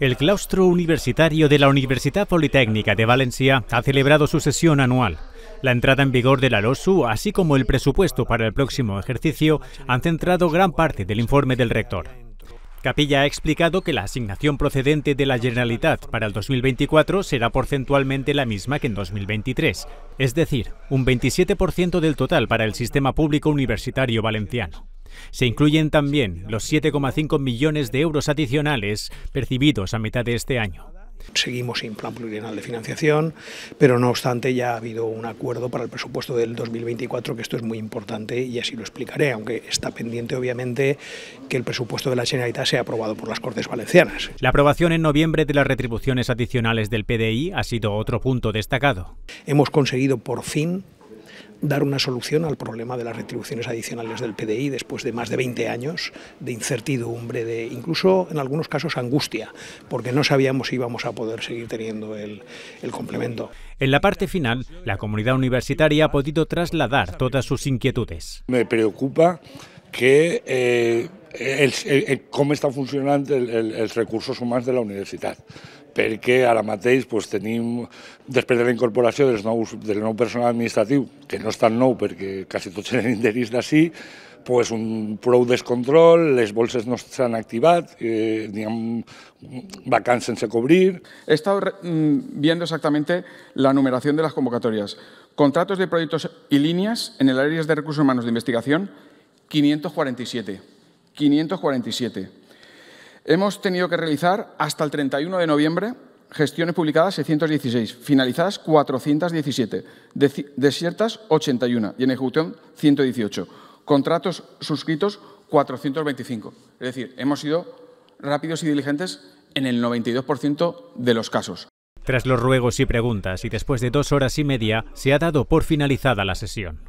El claustro universitario de la Universidad Politécnica de Valencia ha celebrado su sesión anual. La entrada en vigor de la LOSU, así como el presupuesto para el próximo ejercicio, han centrado gran parte del informe del rector. Capilla ha explicado que la asignación procedente de la Generalitat para el 2024 será porcentualmente la misma que en 2023, es decir, un 27% del total para el sistema público universitario valenciano. Se incluyen también los 7,5 millones de euros adicionales percibidos a mitad de este año. Seguimos sin plan plurianual de financiación, pero no obstante ya ha habido un acuerdo para el presupuesto del 2024, que esto es muy importante y así lo explicaré, aunque está pendiente obviamente que el presupuesto de la Generalitat sea aprobado por las Cortes Valencianas. La aprobación en noviembre de las retribuciones adicionales del PDI ha sido otro punto destacado. Hemos conseguido por fin dar una solución al problema de las retribuciones adicionales del PDI después de más de 20 años de incertidumbre, de incluso en algunos casos angustia, porque no sabíamos si íbamos a poder seguir teniendo el, complemento. En la parte final, la comunidad universitaria ha podido trasladar todas sus inquietudes. Me preocupa que eh, cómo están funcionando los recursos humanos de la universidad perquè ara mateix pues tenim, després de la incorporación del nuevo personal administrativo, que no és tan porque casi todos tienen interés interins d'ací, pues, un pro descontrol, las bolsas no s'han activat, eh, ni vacants sense cubrir. He estado mm, viendo exactamente la numeración de las convocatorias. Contratos de proyectos y líneas en el área de recursos humanos de investigación, 547. 547. Hemos tenido que realizar hasta el 31 de noviembre gestiones publicadas 616, finalizadas 417, desiertas 81 y en ejecución 118, contratos suscritos 425. Es decir, hemos sido rápidos y diligentes en el 92% de los casos. Tras los ruegos y preguntas y después de dos horas y media, se ha dado por finalizada la sesión.